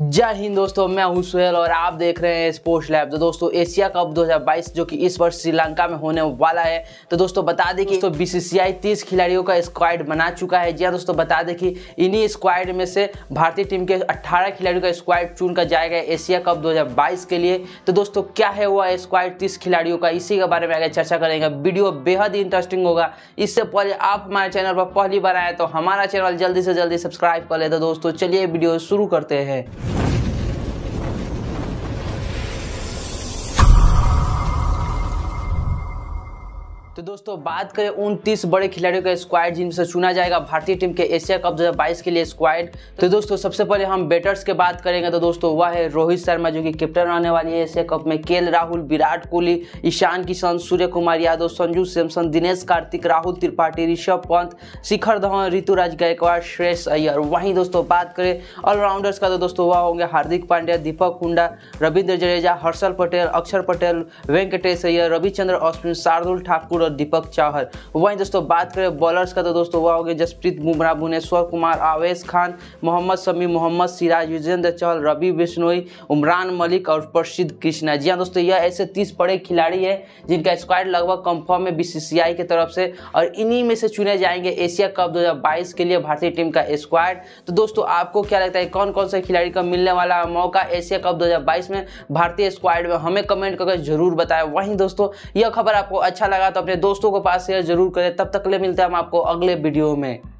जय हिंद दोस्तों मैं हूं सुहेल और आप देख रहे हैं स्पोर्ट्स लैब तो दोस्तों एशिया कप 2022 जो कि इस वर्ष श्रीलंका में होने वाला है तो दोस्तों बता दें कि दोस्तों बीसीसीआई 30 खिलाड़ियों का स्क्वाड बना चुका है जी हाँ दोस्तों बता दें कि इन्हीं स्क्वाड में से भारतीय टीम के 18 खिलाड़ियों का स्क्वाड चुनकर जाएगा एशिया कप दो के लिए तो दोस्तों क्या है वह स्क्वाड तीस खिलाड़ियों का इसी के बारे में आगे चर्चा करेंगे वीडियो बेहद ही इंटरेस्टिंग होगा इससे पहले आप हमारे चैनल पर पहली बार आए तो हमारा चैनल जल्दी से जल्दी सब्सक्राइब कर लेते तो दोस्तों चलिए वीडियो शुरू करते हैं तो दोस्तों बात करें उन तीस बड़े खिलाड़ियों का स्क्वाड जिनसे चुना जाएगा भारतीय टीम के एशिया कप 2022 के लिए स्क्वाड तो दोस्तों सबसे पहले हम बैटर्स के बात करेंगे तो दोस्तों वह है रोहित शर्मा जो कि कैप्टन रहने वाली है एशिया कप में के राहुल विराट कोहली ईशान किशन सूर्य कुमार यादव संजू सैमसन दिनेश कार्तिक राहुल त्रिपाठी ऋषभ पंत शिखर धवन ऋतुराज गायकवाड़ श्रेष अय्यर वहीं दोस्तों बात करें ऑलराउंडर्स का तो दोस्तों वह होंगे हार्दिक पांड्या दीपक हुडा रविंद्र जडेजा हर्षल पटेल अक्षर पटेल वेंकटेश अय्यर रविचंद्र अश्विन शार्दुल ठाकुर और दीपक चाहर वहीं दोस्तों बात करें बॉलर्स का तो दोस्तों वह हो गए जसप्रीत बुमराह भुवनेश्वर कुमार आवेश खान मोहम्मद शमी मोहम्मद सिराज युजेंद्र चहल रवि बिश्नोई उमरान मलिक और प्रसिद्ध कृष्णा जी हाँ दोस्तों यह ऐसे तीस बड़े खिलाड़ी है जिनका स्क्वाड लगभग कंफर्म है बीसीसीआई की तरफ से और इन्हीं में से चुने जाएंगे एशिया कप 2022 के लिए भारतीय टीम का स्क्वाड तो दोस्तों आपको क्या लगता है कौन कौन से खिलाड़ी का मिलने वाला मौका एशिया कप 2022 में भारतीय स्क्वाड में हमें कमेंट करके जरूर बताएं वहीं दोस्तों यह खबर आपको अच्छा लगा तो अपने दोस्तों के पास शेयर जरूर करें तब तक ले मिलते हैं हम आपको अगले वीडियो में